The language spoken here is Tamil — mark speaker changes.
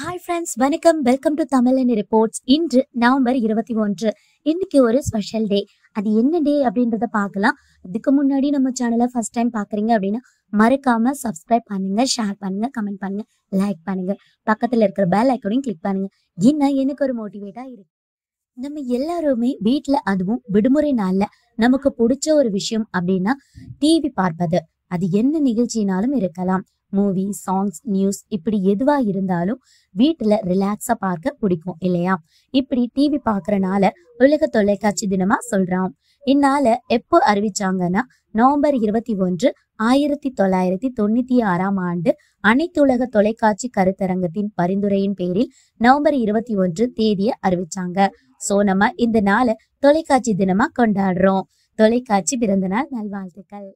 Speaker 1: ஹாய் ஃப்ரெண்ட்ஸ் வணக்கம் welcome to Tamil and reports இன்று நவம்பர் இருபத்தி ஒன்று இன்னைக்கு ஒரு ஸ்பெஷல் டே அது என்ன டே அப்படின்றத பார்க்கலாம் அதுக்கு முன்னாடி நம்ம சேனலை ஃபர்ஸ்ட் டைம் பார்க்குறீங்க அப்படின்னா மறக்காம சப்ஸ்கிரைப் பண்ணுங்க ஷேர் பண்ணுங்க கமெண்ட் பண்ணுங்க லைக் பண்ணுங்க பக்கத்தில் இருக்கிற பெல் ஐக்கனையும் கிளிக் பண்ணுங்க என்ன எனக்கு ஒரு மோட்டிவேட்டாக இருக்கு நம்ம எல்லாருமே வீட்டில் அதுவும் விடுமுறை நாளில் நமக்கு பிடிச்ச ஒரு விஷயம் அப்படின்னா டிவி பார்ப்பது அது என்ன நிகழ்ச்சினாலும் இருக்கலாம் மூவி சாங்ஸ் நியூஸ் இப்படி எதுவா இருந்தாலும் வீட்டுல ரிலாக்ஸா பார்க்க பிடிக்கும் இல்லையா இப்படி டிவி பாக்குறனால உலக தொலைக்காட்சி தினமா சொல்றோம் இந்நாள எப்போ அறிவிச்சாங்கன்னா நவம்பர் இருபத்தி ஒன்று ஆயிரத்தி தொள்ளாயிரத்தி தொண்ணூத்தி ஆறாம் ஆண்டு அனைத்துலக தொலைக்காட்சி கருத்தரங்கத்தின் பரிந்துரையின் பேரில் நவம்பர் இருபத்தி ஒன்று தேதியை அறிவிச்சாங்க சோ நம்ம இந்த நாளை தொலைக்காட்சி தினமா கொண்டாடுறோம் தொலைக்காட்சி பிறந்தநாள் நல்வாழ்த்துக்கள்